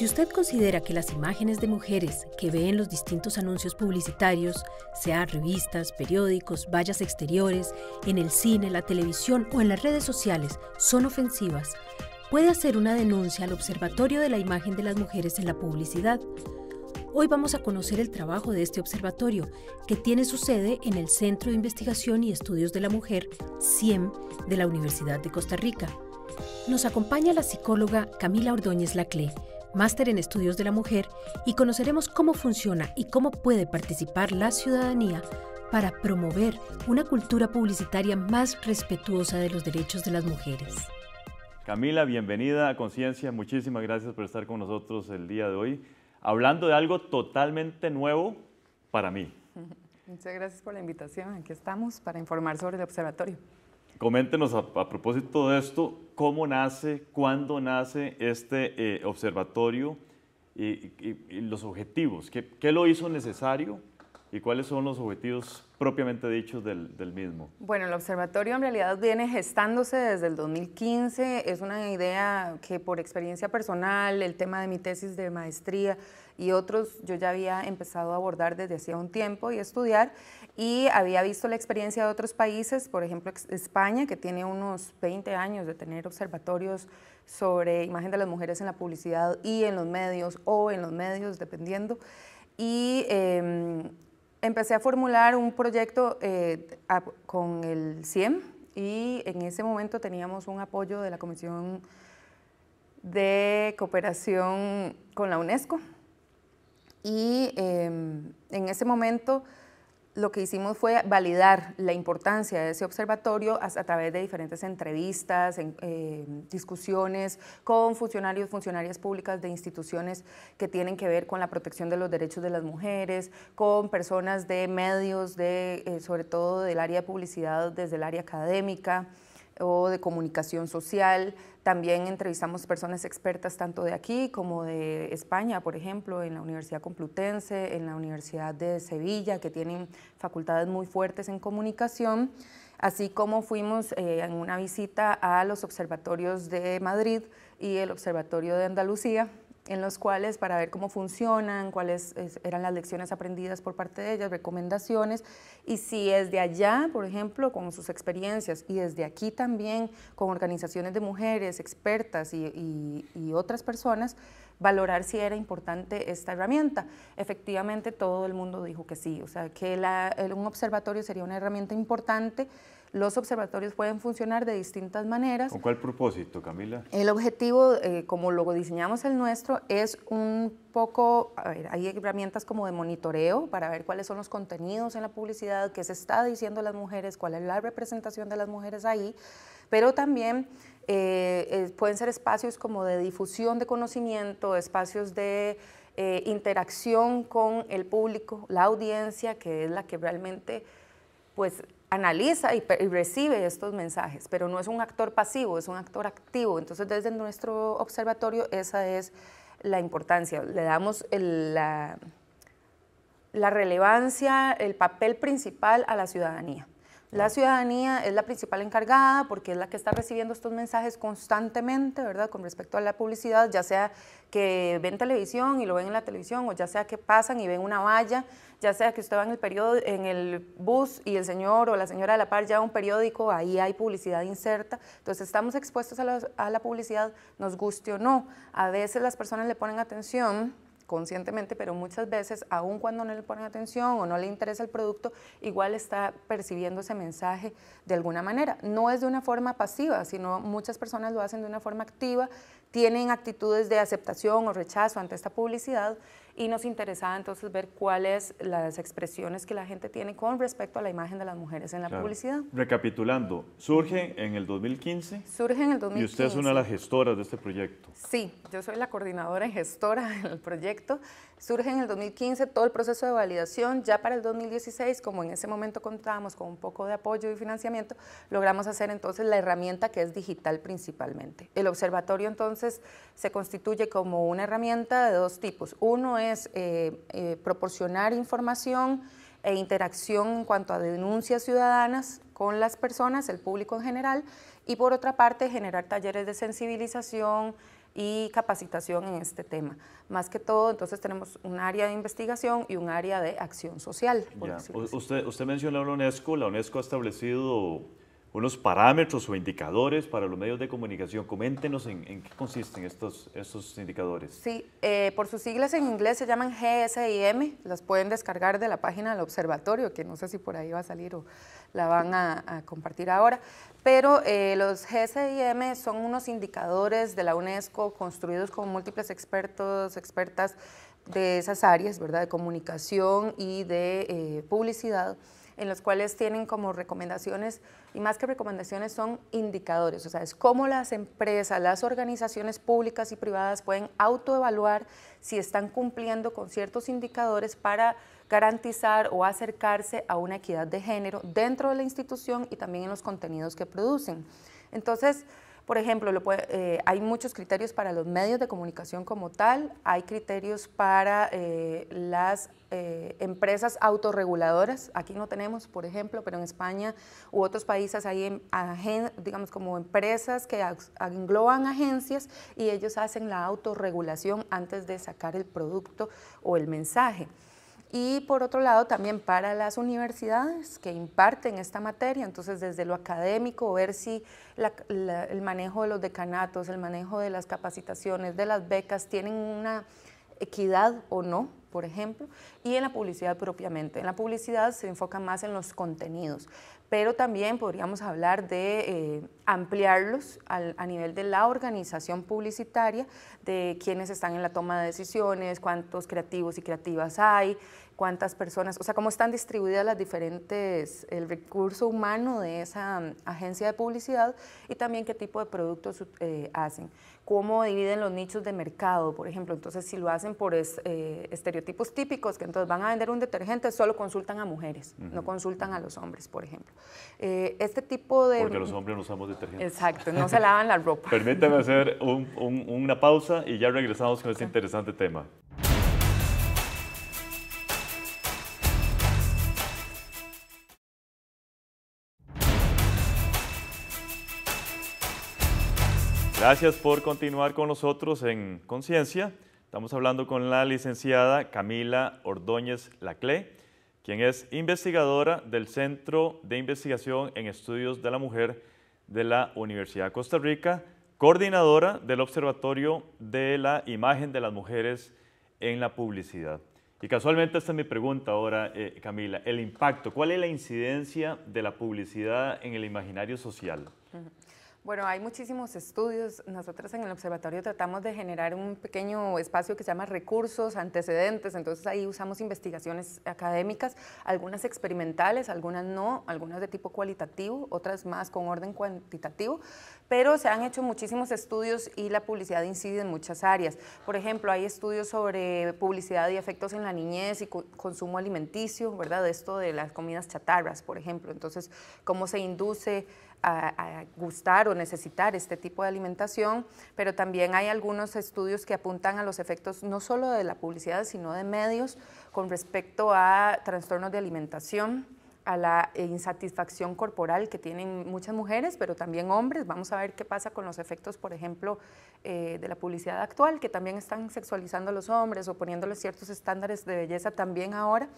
Si usted considera que las imágenes de mujeres que ve en los distintos anuncios publicitarios, sean revistas, periódicos, vallas exteriores, en el cine, la televisión o en las redes sociales, son ofensivas, puede hacer una denuncia al Observatorio de la Imagen de las Mujeres en la Publicidad. Hoy vamos a conocer el trabajo de este observatorio, que tiene su sede en el Centro de Investigación y Estudios de la Mujer, CIEM, de la Universidad de Costa Rica. Nos acompaña la psicóloga Camila Ordóñez Laclé, máster en estudios de la mujer, y conoceremos cómo funciona y cómo puede participar la ciudadanía para promover una cultura publicitaria más respetuosa de los derechos de las mujeres. Camila, bienvenida a Conciencia. Muchísimas gracias por estar con nosotros el día de hoy, hablando de algo totalmente nuevo para mí. Muchas gracias por la invitación. Aquí estamos para informar sobre el observatorio. Coméntenos a, propósito de esto, ¿cómo nace, cuándo nace este eh, observatorio y, los objetivos? ¿Qué lo hizo necesario ¿Y cuáles son los objetivos propiamente dichos del, mismo? Bueno, el observatorio en realidad viene gestándose desde el 2015. Es una idea que por experiencia personal, el tema de mi tesis de maestría y otros, yo ya había empezado a abordar desde hacía un tiempo y estudiar. Y había visto la experiencia de otros países, por ejemplo España, que tiene unos 20 años de tener observatorios sobre imagen de las mujeres en la publicidad y en los medios o en los medios, dependiendo. Y em, empecé a formular un proyecto eh, con el CIEM y en ese momento teníamos un apoyo de la Comisión de Cooperación con la UNESCO. Y em, en ese momento lo que hicimos fue validar la importancia de ese observatorio a, través de diferentes entrevistas, em, discusiones con funcionarios, funcionarias públicas de instituciones que tienen que ver con la protección de los derechos de las mujeres, con personas de medios, de, eh, sobre todo del área de publicidad, desde el área académica o de comunicación social. También entrevistamos personas expertas tanto de aquí como de España, por ejemplo, en la Universidad Complutense, en la Universidad de Sevilla, que tienen facultades muy fuertes en comunicación, así como fuimos eh, en una visita a los observatorios de Madrid y el Observatorio de Andalucía, en los cuales para ver cómo funcionan, cuáles eran las lecciones aprendidas por parte de ellas, recomendaciones, y si es de allá, por ejemplo, con sus experiencias, y desde aquí también con organizaciones de mujeres, expertas y, otras personas, valorar si era importante esta herramienta. Efectivamente, todo el mundo dijo que sí, o sea, que un observatorio sería una herramienta importante los observatorios pueden funcionar de distintas maneras. ¿Con cuál propósito, Camila? El objetivo, eh, como lo diseñamos el nuestro, es un poco, hay herramientas como de monitoreo para ver cuáles son los contenidos en la publicidad, qué se está diciendo a las mujeres, cuál es la representación de las mujeres ahí, pero también eh, pueden ser espacios como de difusión de conocimiento, espacios de... Eh, interacción con el público, la audiencia, que es la que realmente pues analiza y, recibe estos mensajes, pero no es un actor pasivo, es un actor activo. Entonces, desde nuestro observatorio, esa es la importancia. Le damos la relevancia, el papel principal a la ciudadanía. La ciudadanía es la principal encargada porque es la que está recibiendo estos mensajes constantemente, ¿verdad? Con respecto a la publicidad, ya sea que ven televisión y lo ven en la televisión, o ya sea que pasan y ven una valla, ya sea que usted va en el, periodo en el bus y el señor o la señora de la par lleva un periódico, ahí hay publicidad inserta. Entonces estamos expuestos a, a la publicidad, nos guste o no. A veces las personas le ponen atención conscientemente, pero muchas veces, aun cuando no le ponen atención o no le interesa el producto, igual está percibiendo ese mensaje de alguna manera. No es de una forma pasiva, sino muchas personas lo hacen de una forma activa, tienen actitudes de aceptación o rechazo ante esta publicidad y nos interesaba entonces ver cuáles las expresiones que la gente tiene con respecto a la imagen de las mujeres en la publicidad. Recapitulando, surge en el 2015. Surge en el 2015. Y usted es una de las gestoras de este proyecto. Sí, yo soy la coordinadora y gestora del proyecto. Surge en el 2015 todo el proceso de validación. Ya para el 2016, como en ese momento contábamos con un poco de apoyo y financiamiento, logramos hacer entonces la herramienta que es digital principalmente. El observatorio entonces se constituye como una herramienta de dos tipos. Uno es eh, eh, proporcionar información e interacción en cuanto a denuncias ciudadanas con las personas, el público en general, y por otra parte generar talleres de sensibilización y capacitación en este tema. Más que todo, entonces tenemos un área de investigación y un área de acción social. usted, usted mencionó la UNESCO, la UNESCO ha establecido unos parámetros o indicadores para los medios de comunicación. Coméntenos en, qué consisten estos, estos indicadores. Sí, eh, por sus siglas en inglés se llaman GSIM, las pueden descargar de la página del observatorio, que no sé si por ahí va a salir o la van a, compartir ahora, pero eh, los GSIM son unos indicadores de la UNESCO construidos con múltiples expertos, expertas de esas áreas, ¿verdad?, de comunicación y de eh, publicidad, en los cuales tienen como recomendaciones, y más que recomendaciones son indicadores, o sea, es cómo las empresas, las organizaciones públicas y privadas pueden autoevaluar si están cumpliendo con ciertos indicadores para garantizar o acercarse a una equidad de género dentro de la institución y también en los contenidos que producen. Entonces, por ejemplo, lo eh, hay muchos criterios para los medios de comunicación como tal, hay criterios para eh, las eh, empresas autorreguladoras, aquí no tenemos, por ejemplo, pero en España u otros países hay, em, digamos, como empresas que engloban agencias y ellos hacen la autorregulación antes de sacar el producto o el mensaje. Y por otro lado, también para las universidades que imparten esta materia, entonces desde lo académico, ver si el manejo de los decanatos, el manejo de las capacitaciones, de las becas, tienen una equidad o no, por ejemplo, y en la publicidad propiamente. En la publicidad se enfoca más en los contenidos, pero también podríamos hablar de eh, ampliarlos a nivel de la organización publicitaria, de quienes están en la toma de decisiones, cuántos creativos y creativas hay, cuántas personas, o sea, cómo están distribuidas las diferentes, el recurso humano de esa mm, agencia de publicidad y también qué tipo de productos eh, hacen, cómo dividen los nichos de mercado, por ejemplo, entonces si lo hacen por eh, estereotipos típicos, que entonces van a vender un detergente, solo consultan a mujeres, no consultan a los hombres, por ejemplo. Eh, este tipo de... Porque los hombres no usamos detergente. Exacto, no se lavan la ropa. Permítame hacer una pausa y ya regresamos con este interesante tema. Gracias por continuar con nosotros en Conciencia. Estamos hablando con la licenciada Camila Ordóñez Laclé, quien es investigadora del Centro de Investigación en Estudios de la Mujer de la Universidad de Costa Rica, coordinadora del Observatorio de la Imagen de las Mujeres en la Publicidad. Y casualmente esta es mi pregunta ahora, eh, Camila, el impacto, ¿cuál es la incidencia de la publicidad en el imaginario social? Bueno, hay muchísimos estudios. Nosotros en el observatorio tratamos de generar un pequeño espacio que se llama recursos, antecedentes. Entonces ahí usamos investigaciones académicas, algunas experimentales, algunas no, algunas de tipo cualitativo, otras más con orden cuantitativo pero se han hecho muchísimos estudios y la publicidad incide en muchas áreas. Por ejemplo, hay estudios sobre publicidad y efectos en la niñez y consumo alimenticio, ¿verdad? Esto de las comidas chatarras, por ejemplo. Entonces, cómo se induce a, gustar o necesitar este tipo de alimentación, pero también hay algunos estudios que apuntan a los efectos no solo de la publicidad, sino de medios con respecto a trastornos de alimentación a la insatisfacción corporal que tienen muchas mujeres, pero también hombres. Vamos a ver qué pasa con los efectos, por ejemplo, eh, de la publicidad actual, que también están sexualizando a los hombres o poniéndoles ciertos estándares de belleza también ahora.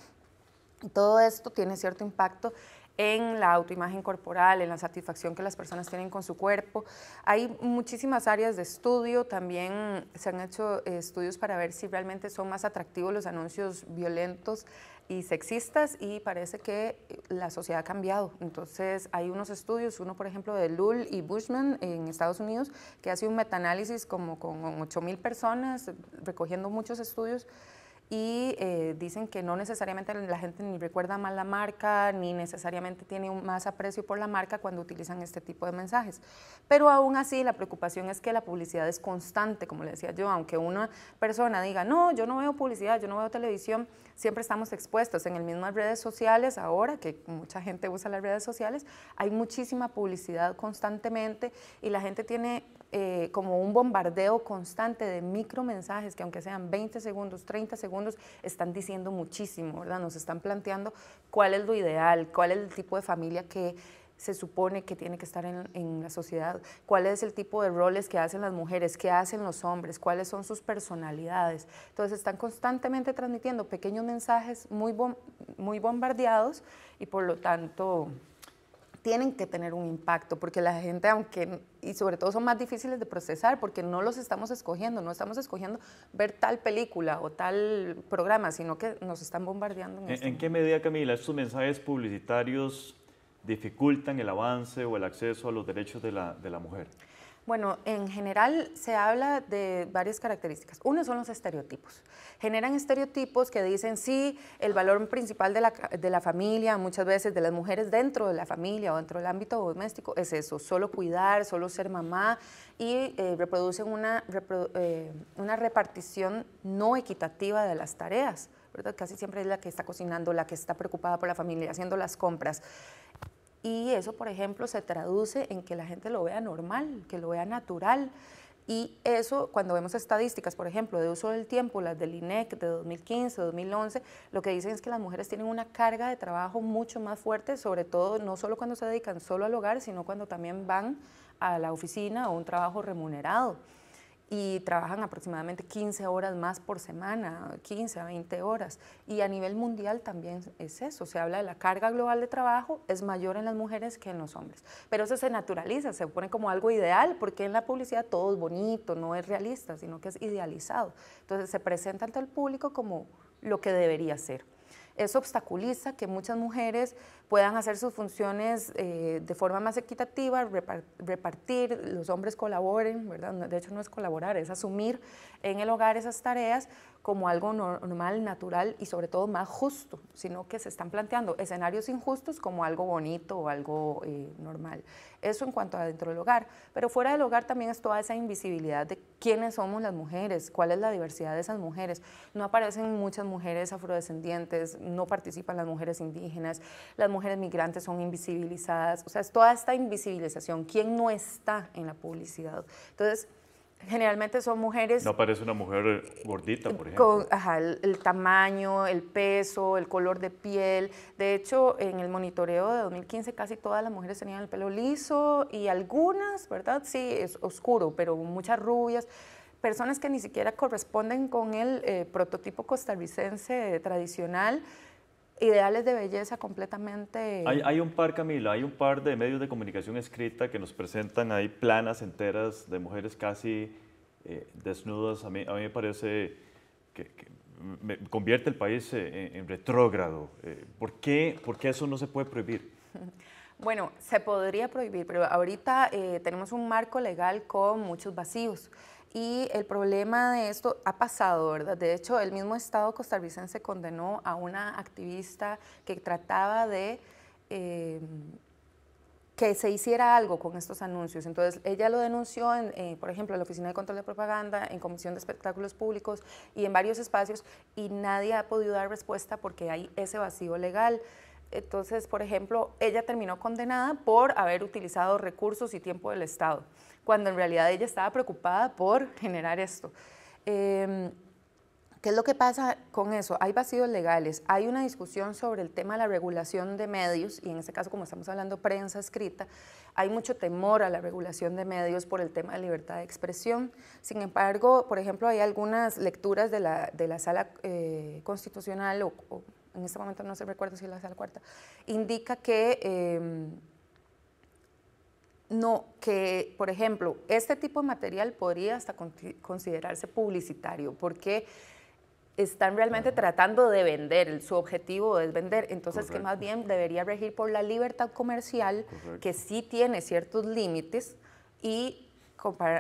Todo esto tiene cierto impacto en la autoimagen corporal, en la satisfacción que las personas tienen con su cuerpo. Hay muchísimas áreas de estudio, también se han hecho eh, estudios para ver si realmente son más atractivos los anuncios violentos sexistas y parece que la sociedad ha cambiado. Entonces hay unos estudios, uno por ejemplo de Lull y Bushman en Estados Unidos, que hace un metaanálisis como con 8.000 personas, recogiendo muchos estudios y eh, dicen que no necesariamente la gente ni recuerda mal la marca, ni necesariamente tiene más aprecio por la marca cuando utilizan este tipo de mensajes. Pero aún así la preocupación es que la publicidad es constante, como le decía yo, aunque una persona diga, no, yo no veo publicidad, yo no veo televisión, siempre estamos expuestos en las mismas redes sociales, ahora que mucha gente usa las redes sociales, hay muchísima publicidad constantemente y la gente tiene eh, como un bombardeo constante de micromensajes que aunque sean 20 segundos, 30 segundos, están diciendo muchísimo, ¿verdad? Nos están planteando cuál es lo ideal, cuál es el tipo de familia que se supone que tiene que estar en, la sociedad, cuál es el tipo de roles que hacen las mujeres, qué hacen los hombres, cuáles son sus personalidades. Entonces están constantemente transmitiendo pequeños mensajes muy, muy bombardeados y por lo tanto tienen que tener un impacto, porque la gente, aunque y sobre todo son más difíciles de procesar porque no los estamos escogiendo, no estamos escogiendo ver tal película o tal programa, sino que nos están bombardeando. ¿En, ¿En, este qué medida, Camila, estos mensajes publicitarios dificultan el avance o el acceso a los derechos de la, de la mujer? Bueno, en general se habla de varias características. Uno son los estereotipos. Generan estereotipos que dicen, sí, el valor principal de la, de la, familia, muchas veces de las mujeres dentro de la familia o dentro del ámbito doméstico, es eso, solo cuidar, solo ser mamá, y eh, reproducen una, eh, una repartición no equitativa de las tareas. Casi siempre es la que está cocinando, la que está preocupada por la familia, haciendo las compras, y eso, por ejemplo, se traduce en que la gente lo vea normal, que lo vea natural. Y eso, cuando vemos estadísticas, por ejemplo, de uso del tiempo, las del INEC de 2015, 2011, lo que dicen es que las mujeres tienen una carga de trabajo mucho más fuerte, sobre todo no solo cuando se dedican solo al hogar, sino cuando también van a la oficina o un trabajo remunerado y trabajan aproximadamente 15 horas más por semana, 15 a 20 horas. Y a nivel mundial también es eso, se habla de la carga global de trabajo, es mayor en las mujeres que en los hombres. Pero eso se naturaliza, se pone como algo ideal, porque en la publicidad todo es bonito, no es realista, sino que es idealizado. Entonces se presenta ante el público como lo que debería ser. Eso obstaculiza que muchas mujeres puedan hacer sus funciones eh, de forma más equitativa, repartir, los hombres colaboren, De hecho no es colaborar, es asumir en el hogar esas tareas como algo normal, natural y sobre todo más justo, sino que se están planteando escenarios injustos como algo bonito o algo eh, normal. Eso en cuanto a dentro del hogar, pero fuera del hogar también es toda esa invisibilidad de quiénes somos las mujeres, cuál es la diversidad de esas mujeres. No aparecen muchas mujeres afrodescendientes, no participan las mujeres indígenas, las mujeres migrantes son invisibilizadas, o sea, es toda esta invisibilización, quién no está en la publicidad. Entonces, generalmente son mujeres... No parece una mujer eh, gordita, por ejemplo. Con, el, tamaño, el peso, el color de piel. De hecho, en el monitoreo de 2015 casi todas las mujeres tenían el pelo liso y algunas, ¿verdad? Sí, es oscuro, pero muchas rubias. Personas que ni siquiera corresponden con el eh, prototipo costarricense tradicional ideales de belleza completamente... Hay, un par, Camila, hay un par de medios de comunicación escrita que nos presentan ahí planas enteras de mujeres casi eh, desnudas. A mí, me parece que, convierte el país eh, en, retrógrado. Eh, ¿por, qué, eso no se puede prohibir? Bueno, se podría prohibir, pero ahorita tenemos un marco legal con muchos vacíos. Y el problema de esto ha pasado, ¿verdad? De hecho, el mismo Estado costarricense condenó a una activista que trataba de em, que se hiciera algo con estos anuncios. Entonces, ella lo denunció, en, eh, por ejemplo, en la Oficina de Control de Propaganda, en Comisión de Espectáculos Públicos y en varios espacios, y nadie ha podido dar respuesta porque hay ese vacío legal. Entonces, por ejemplo, ella terminó condenada por haber utilizado recursos y tiempo del Estado, cuando en realidad ella estaba preocupada por generar esto. Em, ¿Qué es lo que pasa con eso? Hay vacíos legales, hay una discusión sobre el tema de la regulación de medios, y en este caso, como estamos hablando prensa escrita, hay mucho temor a la regulación de medios por el tema de libertad de expresión. Sin embargo, por ejemplo, hay algunas lecturas de la, sala eh, constitucional o en este momento no se recuerda si la la cuarta, indica que em, no, que por ejemplo, este tipo de material podría hasta considerarse publicitario, porque están realmente tratando de vender, su objetivo es vender, entonces que más bien debería regir por la libertad comercial, que sí tiene ciertos límites y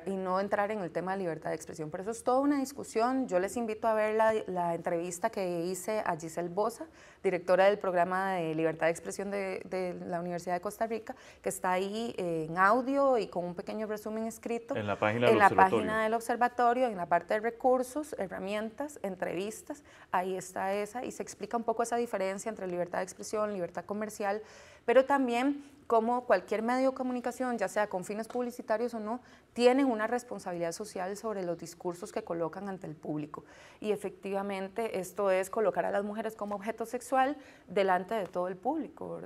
y no entrar en el tema de libertad de expresión. Pero eso es toda una discusión. Yo les invito a ver la, entrevista que hice a Giselle Bosa, directora del programa de libertad de expresión de, la Universidad de Costa Rica, que está ahí eh, en audio y con un pequeño resumen escrito. En la página del observatorio. En la página del observatorio, en la parte de recursos, herramientas, entrevistas, ahí está esa y se explica un poco esa diferencia entre libertad de expresión, libertad comercial, pero también como cualquier medio de comunicación, ya sea con fines publicitarios o no, tiene una responsabilidad social sobre los discursos que colocan ante el público. Y efectivamente esto es colocar a las mujeres como objeto sexual delante de todo el público,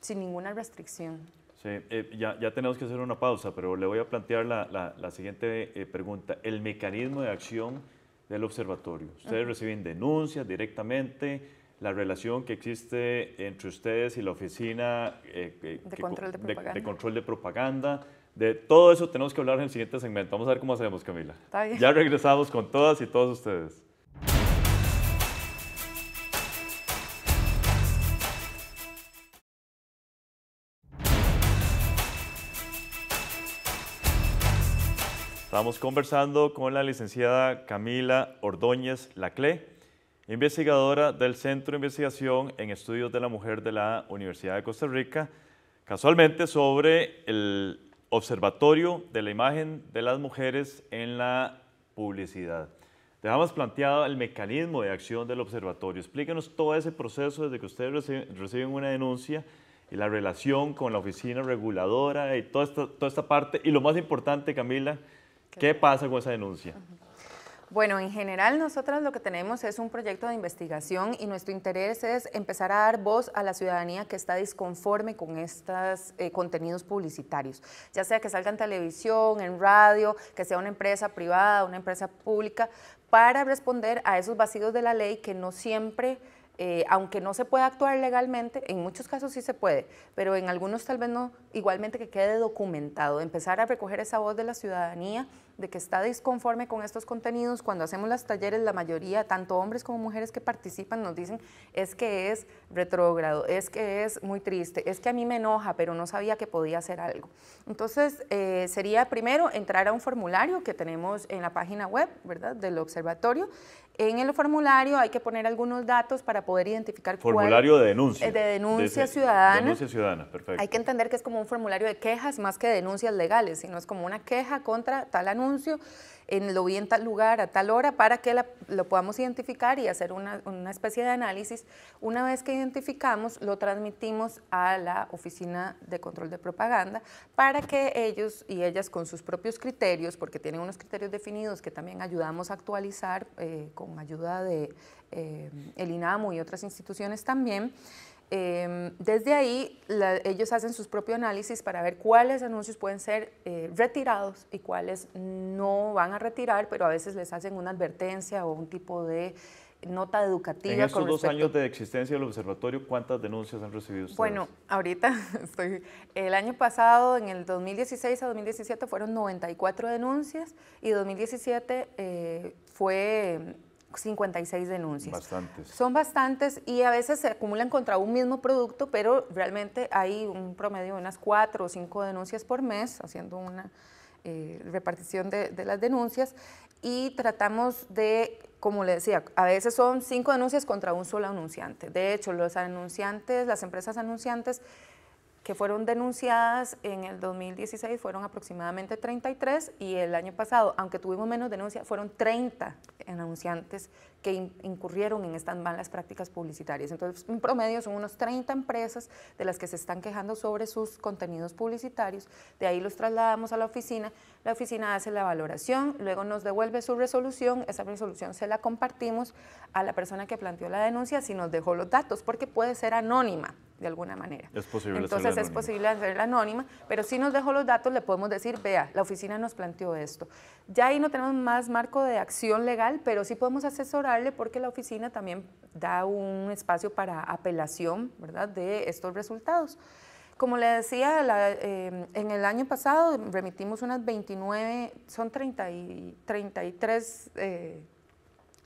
sin ninguna restricción. Sí, eh, ya, tenemos que hacer una pausa, pero le voy a plantear la, siguiente eh, pregunta. El mecanismo de acción del observatorio. Ustedes reciben denuncias directamente la relación que existe entre ustedes y la oficina eh, de, control de, propaganda. De todo eso tenemos que hablar en el siguiente segmento. Vamos a ver cómo hacemos, Camila. Ya regresamos con todas y todos ustedes. Estamos conversando con la licenciada Camila Ordóñez Laclé investigadora del Centro de Investigación en Estudios de la Mujer de la Universidad de Costa Rica, casualmente sobre el Observatorio de la Imagen de las Mujeres en la Publicidad. Dejamos planteado el mecanismo de acción del observatorio. Explíquenos todo ese proceso desde que ustedes reciben una denuncia y la relación con la oficina reguladora y toda esta, parte. Y lo más importante, Camila, ¿qué pasa con esa denuncia? Bueno, en general nosotros lo que tenemos es un proyecto de investigación y nuestro interés es empezar a dar voz a la ciudadanía que está disconforme con estos eh, contenidos publicitarios, ya sea que salga en televisión, en radio, que sea una empresa privada, una empresa pública, para responder a esos vacíos de la ley que no siempre eh, aunque no se pueda actuar legalmente, en muchos casos sí se puede, pero en algunos tal vez no, igualmente que quede documentado, empezar a recoger esa voz de la ciudadanía de que está disconforme con estos contenidos. Cuando hacemos las talleres, la mayoría, tanto hombres como mujeres que participan, nos dicen es que es retrógrado, es que es muy triste, es que a mí me enoja, pero no sabía que podía hacer algo. Entonces, eh, sería primero entrar a un formulario que tenemos en la página web, ¿verdad?, del observatorio, en el formulario hay que poner algunos datos para poder identificar formulario de denuncia. Eh, de denuncias de, Denuncia Hay que entender que es como un formulario de quejas más que denuncias legales, sino es como una queja contra tal anuncio en lo vi en tal lugar a tal hora para que lo podamos identificar y hacer una, especie de análisis. Una vez que identificamos, lo transmitimos a la Oficina de Control de Propaganda para que ellos y ellas con sus propios criterios, porque tienen unos criterios definidos que también ayudamos a actualizar eh, con ayuda de eh, el INAMU y otras instituciones también, Em, desde ahí, ellos hacen sus propios análisis para ver cuáles anuncios pueden ser eh, retirados y cuáles no van a retirar, pero a veces les hacen una advertencia o un tipo de nota educativa. En estos dos años de existencia del observatorio, ¿cuántas denuncias han recibido ustedes? Bueno, ahorita estoy... El año pasado, en el 2016 a 2017, fueron 94 denuncias y 2017 eh, fue 56 denuncias. Bastantes. Son bastantes y a veces se acumulan contra un mismo producto, pero realmente hay un promedio de unas 4 o 5 denuncias por mes, haciendo una eh, repartición de, las denuncias. Y tratamos de como le decía, a veces son 5 denuncias contra un solo anunciante. De hecho, los anunciantes, las empresas anunciantes que fueron denunciadas en el 2016 fueron aproximadamente 33 y el año pasado, aunque tuvimos menos denuncias, fueron 30 anunciantes que incurrieron en estas malas prácticas publicitarias. Entonces, en promedio son unos 30 empresas de las que se están quejando sobre sus contenidos publicitarios. De ahí los trasladamos a la oficina. La oficina hace la valoración, luego nos devuelve su resolución. Esa resolución se la compartimos a la persona que planteó la denuncia si nos dejó los datos, porque puede ser anónima de alguna manera. Entonces es posible hacerla anónima, pero si nos dejó los datos le podemos decir, vea, la oficina nos planteó esto. Ya ahí no tenemos más marco de acción legal, pero sí podemos asesorarle porque la oficina también da un espacio para apelación, ¿verdad?, de estos resultados. Como le decía, eh, en el año pasado remitimos unas 29, son 33 eh,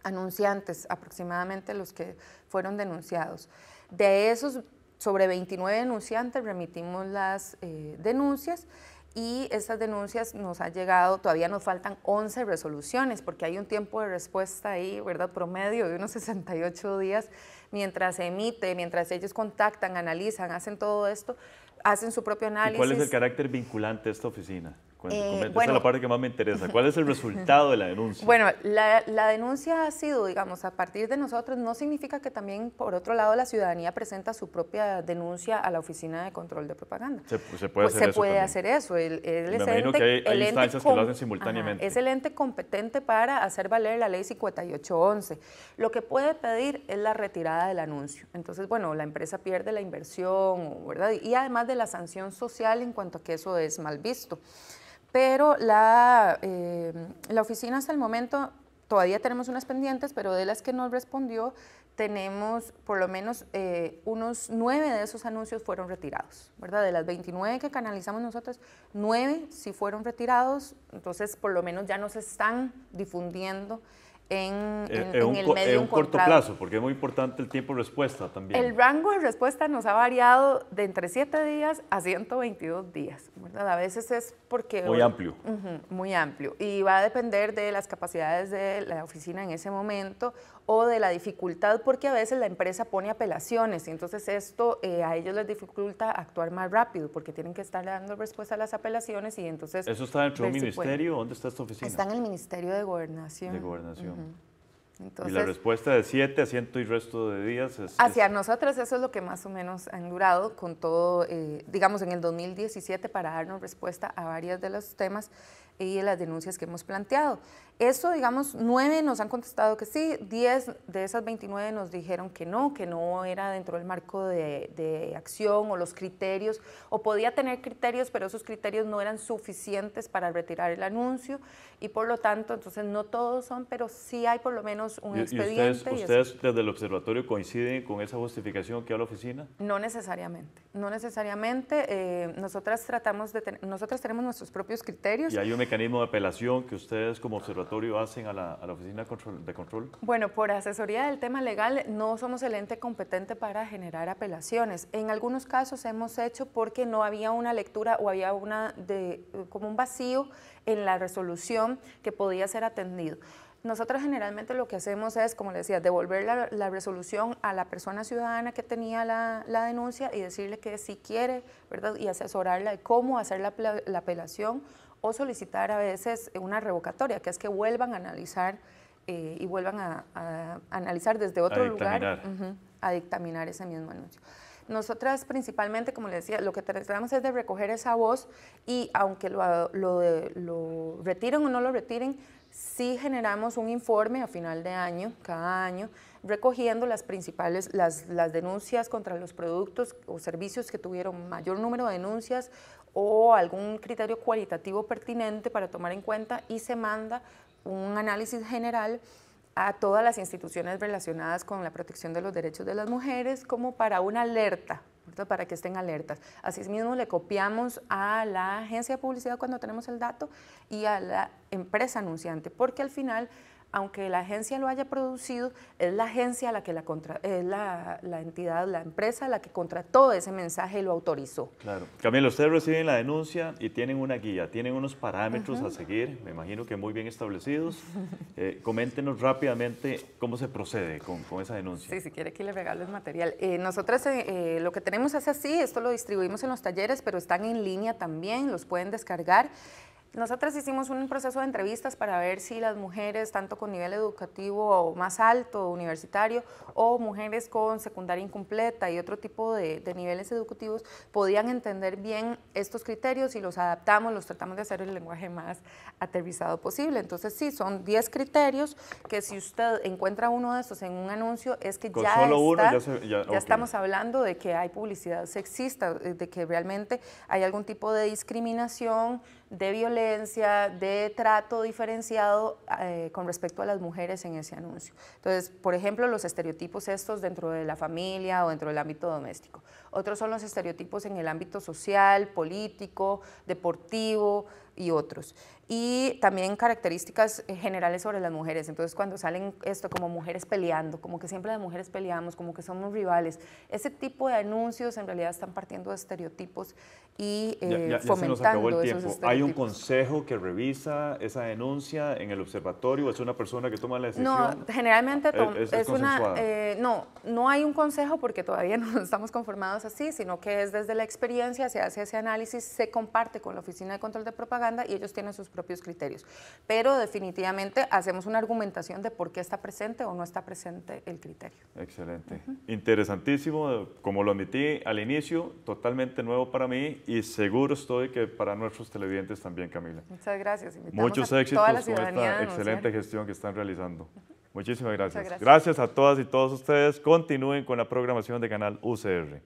anunciantes aproximadamente los que fueron denunciados. De esos sobre 29 denunciantes remitimos las eh, denuncias y esas denuncias nos han llegado, todavía nos faltan 11 resoluciones porque hay un tiempo de respuesta ahí, ¿verdad? Promedio de unos 68 días mientras se emite, mientras ellos contactan, analizan, hacen todo esto, hacen su propio análisis. ¿Cuál es el carácter vinculante de esta oficina? Eh, esa es la parte que más me interesa. ¿Cuál es el resultado de la denuncia? Bueno, la, denuncia ha sido, digamos, a partir de nosotros, no significa que también, por otro lado, la ciudadanía presenta su propia denuncia a la Oficina de Control de Propaganda. Se, puede pues, hacer se Puede hacer eso. me que lo hacen simultáneamente. es el ente competente para hacer valer la ley 5811. Lo que puede pedir es la retirada del anuncio. Entonces, bueno, la empresa pierde la inversión, ¿verdad? Y además de la sanción social en cuanto a que eso es mal visto. Pero la, eh, la oficina hasta el momento, todavía tenemos unas pendientes, pero de las que nos respondió, tenemos por lo menos eh, unos nueve de esos anuncios fueron retirados, ¿verdad? De las 29 que canalizamos nosotros, nueve sí fueron retirados, entonces por lo menos ya no se están difundiendo en, eh, en, el medio. En un corto plazo, porque es muy importante el tiempo de respuesta también. El rango de respuesta nos ha variado de entre 7 días a 122 días, ¿verdad? A veces es muy amplio. muy amplio. Y va a depender de las capacidades de la oficina en ese momento o de la dificultad, porque a veces la empresa pone apelaciones y entonces esto eh, a ellos les dificulta actuar más rápido porque tienen que estar dando respuesta a las apelaciones y entonces... ¿Eso está dentro del pues, ministerio? ¿Dónde está esta oficina? Está en el Ministerio de Gobernación. De Gobernación y la respuesta de 7 a 100 y resto de días es... Hacia nosotras eso es lo que más o menos han durado con todo, eh, digamos, en el 2017 para darnos respuesta a varios de los temas y de las denuncias que hemos planteado. Eso, digamos, nueve nos han contestado que sí, diez de esas 29 nos dijeron que no, que no era dentro del marco de, acción o los criterios, o podía tener criterios, pero esos criterios no eran suficientes para retirar el anuncio y por lo tanto, entonces no todos son, pero sí hay por lo menos un expediente. ¿Y ustedes, desde el observatorio coinciden con esa justificación que da la oficina? No necesariamente, no necesariamente. Eh, nosotras tratamos de tener, nosotras tenemos nuestros propios criterios. Y hay un mecanismo de apelación que ustedes como observatorio hacen a la, Oficina de control, Bueno, por asesoría del tema legal no somos el ente competente para generar apelaciones. En algunos casos hemos hecho porque no había una lectura o había una de, como un vacío en la resolución que podía ser atendido. Nosotros generalmente lo que hacemos es, como le decía, devolver la, resolución a la persona ciudadana que tenía la, denuncia y decirle que si quiere, ¿verdad? Y asesorarla de cómo hacer la, la apelación o solicitar a veces una revocatoria, que es que vuelvan a analizar eh, y vuelvan a, analizar desde otro lugar a dictaminar ese mismo anuncio. Nosotras principalmente, como les decía, lo que tratamos es de recoger esa voz y aunque lo, retiren o no lo retiren, sí generamos un informe a final de año, cada año, recogiendo las principales, las, denuncias contra los productos o servicios que tuvieron mayor número de denuncias o algún criterio cualitativo pertinente para tomar en cuenta y se manda un análisis general a todas las instituciones relacionadas con la protección de los derechos de las mujeres como para una alerta, para que estén alertas. Asimismo, le copiamos a la agencia de publicidad cuando tenemos el dato y a la empresa anunciante, porque al final aunque la agencia lo haya producido, es la agencia la que la la, entidad, la empresa la que contrató ese mensaje y lo autorizó. Claro. Camilo, ustedes reciben la denuncia y tienen una guía, tienen unos parámetros a seguir, me imagino que muy bien establecidos. Eh, coméntenos rápidamente cómo se procede con, esa denuncia. Sí, si quiere que le regalo el material. Eh, nosotras eh, eh, lo que tenemos es así, esto lo distribuimos en los talleres, pero están en línea también, los pueden descargar. Nosotras hicimos un proceso de entrevistas para ver si las mujeres, tanto con nivel educativo más alto, universitario, o mujeres con secundaria incompleta y otro tipo de, niveles educativos, podían entender bien estos criterios y los adaptamos, los tratamos de hacer el lenguaje más aterrizado posible. Entonces, sí, son 10 criterios que si usted encuentra uno de estos en un anuncio, es que ya, está, ya, estamos hablando de que hay publicidad sexista, de que realmente hay algún tipo de discriminación, de violencia, de trato diferenciado eh, con respecto a las mujeres en ese anuncio. Entonces, por ejemplo, los estereotipos estos dentro de la familia o dentro del ámbito doméstico. Otros son los estereotipos en el ámbito social, político, deportivo, y otros. Y también características eh, generales sobre las mujeres. Entonces, cuando salen esto como mujeres peleando, como que siempre las mujeres peleamos, como que somos rivales, ese tipo de anuncios en realidad están partiendo de estereotipos y fomentando ya se eh, ¿Hay un consejo que revisa esa denuncia en el observatorio? ¿Es una persona que toma la decisión? No, generalmente ah, es, una... Eh, no, no hay un consejo porque todavía no estamos conformados así, sino que es desde la experiencia, se hace ese análisis, se comparte con la Oficina de Control de Propaganda, banda y ellos tienen sus propios criterios. Pero definitivamente hacemos una argumentación de por qué está presente o no está presente el criterio. Excelente. Interesantísimo, como lo admití al inicio, totalmente nuevo para mí y seguro estoy que para nuestros televidentes también, Camila. Muchas gracias. Invitamos Muchos a éxitos la con esta excelente gestión que están realizando. Muchísimas gracias. Gracias a todas y todos ustedes. Continúen con la programación de Canal UCR.